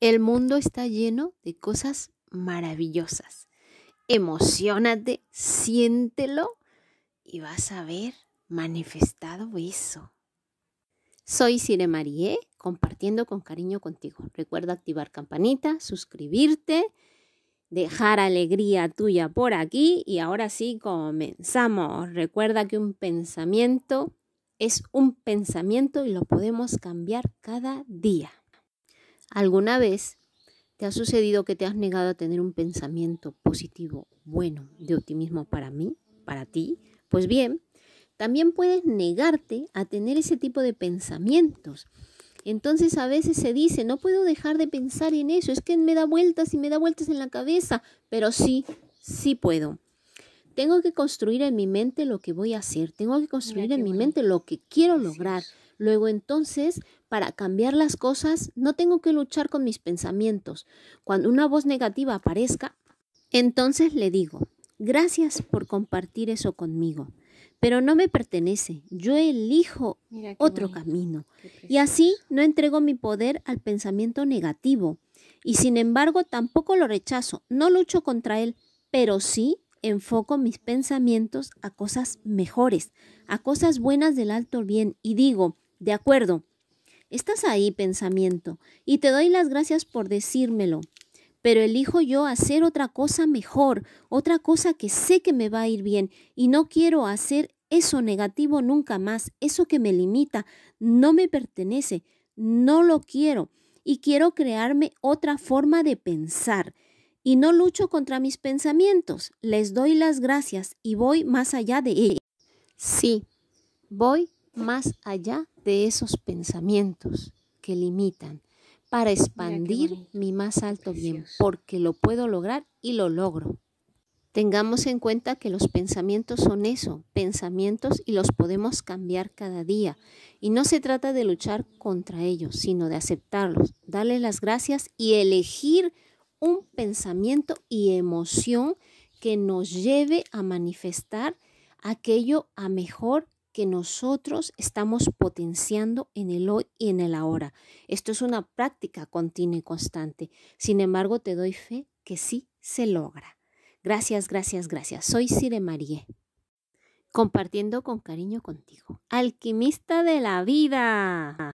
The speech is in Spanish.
El mundo está lleno de cosas maravillosas. Emocionate, siéntelo y vas a ver manifestado eso. Soy Cire Marie, compartiendo con cariño contigo. Recuerda activar campanita, suscribirte, dejar alegría tuya por aquí y ahora sí comenzamos. Recuerda que un pensamiento es un pensamiento y lo podemos cambiar cada día. ¿Alguna vez te ha sucedido que te has negado a tener un pensamiento positivo, bueno, de optimismo para mí, para ti? Pues bien, también puedes negarte a tener ese tipo de pensamientos. Entonces a veces se dice, no puedo dejar de pensar en eso, es que me da vueltas y me da vueltas en la cabeza, pero sí, sí puedo. Tengo que construir en mi mente lo que voy a hacer, tengo que construir en mi mente lo que quiero lograr. Luego entonces, para cambiar las cosas, no tengo que luchar con mis pensamientos. Cuando una voz negativa aparezca, entonces le digo, gracias por compartir eso conmigo, pero no me pertenece, yo elijo otro camino. Y así no entrego mi poder al pensamiento negativo. Y sin embargo, tampoco lo rechazo, no lucho contra él, pero sí enfoco mis pensamientos a cosas mejores, a cosas buenas del alto bien y digo, de acuerdo, estás ahí pensamiento y te doy las gracias por decírmelo, pero elijo yo hacer otra cosa mejor, otra cosa que sé que me va a ir bien y no quiero hacer eso negativo nunca más, eso que me limita, no me pertenece, no lo quiero y quiero crearme otra forma de pensar y no lucho contra mis pensamientos, les doy las gracias y voy más allá de ellos. Sí, voy más allá de esos pensamientos que limitan para expandir mi más alto bien, porque lo puedo lograr y lo logro. Tengamos en cuenta que los pensamientos son eso, pensamientos y los podemos cambiar cada día. Y no se trata de luchar contra ellos, sino de aceptarlos, darles las gracias y elegir un pensamiento y emoción que nos lleve a manifestar aquello a mejor que nosotros estamos potenciando en el hoy y en el ahora. Esto es una práctica continua y constante. Sin embargo, te doy fe que sí se logra. Gracias, gracias, gracias. Soy sire Marie, compartiendo con cariño contigo. Alquimista de la vida.